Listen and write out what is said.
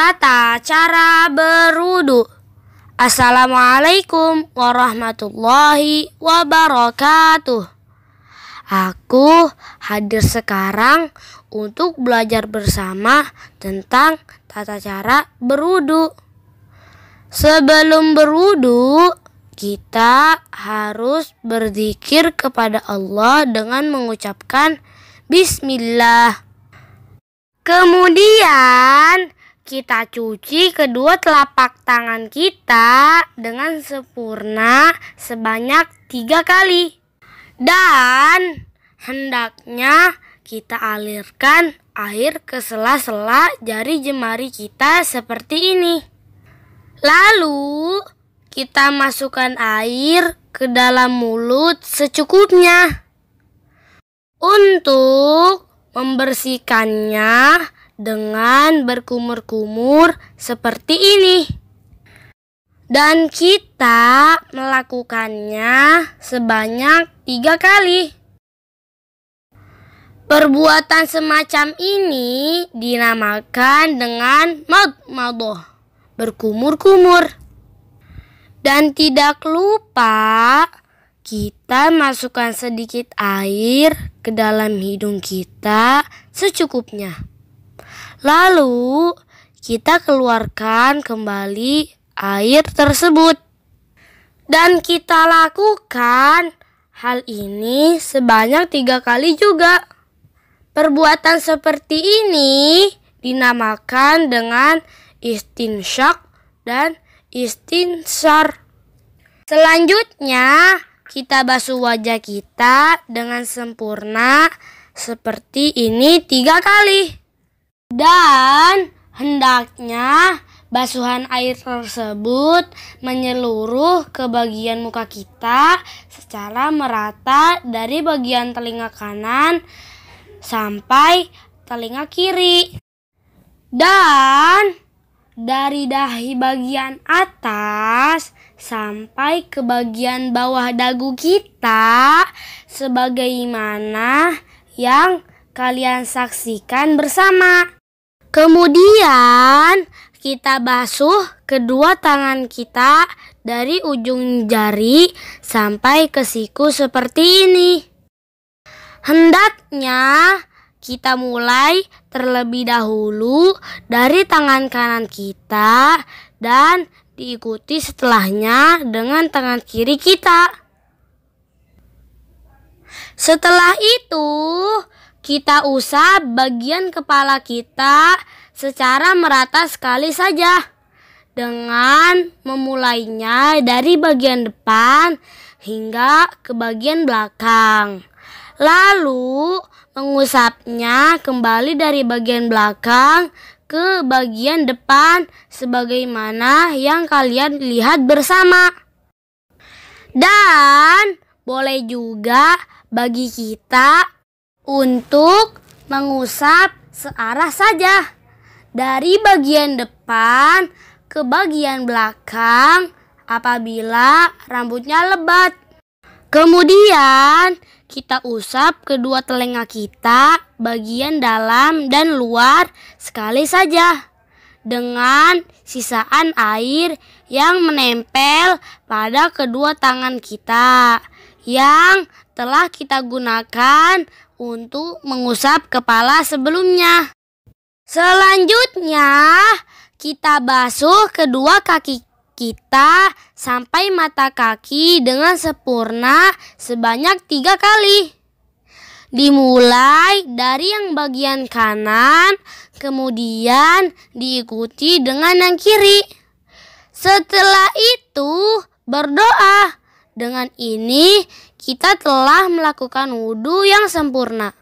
Tata cara berudu. Assalamualaikum warahmatullahi wabarakatuh. Aku hadir sekarang untuk belajar bersama tentang tata cara berudu. Sebelum berudu, kita harus berzikir kepada Allah dengan mengucapkan bismillah. Kemudian, kita cuci kedua telapak tangan kita dengan sempurna sebanyak tiga kali. Dan hendaknya kita alirkan air ke sela-sela jari jemari kita seperti ini. Lalu kita masukkan air ke dalam mulut secukupnya. Untuk membersihkannya, dengan berkumur-kumur seperti ini. Dan kita melakukannya sebanyak tiga kali. Perbuatan semacam ini dinamakan dengan maud maudoh, berkumur-kumur. Dan tidak lupa kita masukkan sedikit air ke dalam hidung kita secukupnya. Lalu kita keluarkan kembali air tersebut. Dan kita lakukan hal ini sebanyak tiga kali juga. Perbuatan seperti ini dinamakan dengan istinsyak dan istinsar. Selanjutnya, kita basuh wajah kita dengan sempurna seperti ini tiga kali. Dan hendaknya basuhan air tersebut menyeluruh ke bagian muka kita secara merata dari bagian telinga kanan sampai telinga kiri. Dan dari dahi bagian atas sampai ke bagian bawah dagu kita sebagaimana yang kalian saksikan bersama. Kemudian kita basuh kedua tangan kita dari ujung jari sampai ke siku seperti ini. Hendaknya kita mulai terlebih dahulu dari tangan kanan kita dan diikuti setelahnya dengan tangan kiri kita. Setelah itu, kita usap bagian kepala kita secara merata sekali saja dengan memulainya dari bagian depan hingga ke bagian belakang. Lalu mengusapnya kembali dari bagian belakang ke bagian depan sebagaimana yang kalian lihat bersama. Dan boleh juga bagi kita untuk mengusap searah saja dari bagian depan ke bagian belakang apabila rambutnya lebat. Kemudian kita usap kedua telinga kita bagian dalam dan luar sekali saja dengan sisaan air yang menempel pada kedua tangan kita yang telah kita gunakan untuk mengusap kepala sebelumnya. Selanjutnya, kita basuh kedua kaki kita sampai mata kaki dengan sempurna sebanyak tiga kali. Dimulai dari yang bagian kanan, kemudian diikuti dengan yang kiri. Setelah itu, berdoa. Dengan ini, kita telah melakukan wudhu yang sempurna.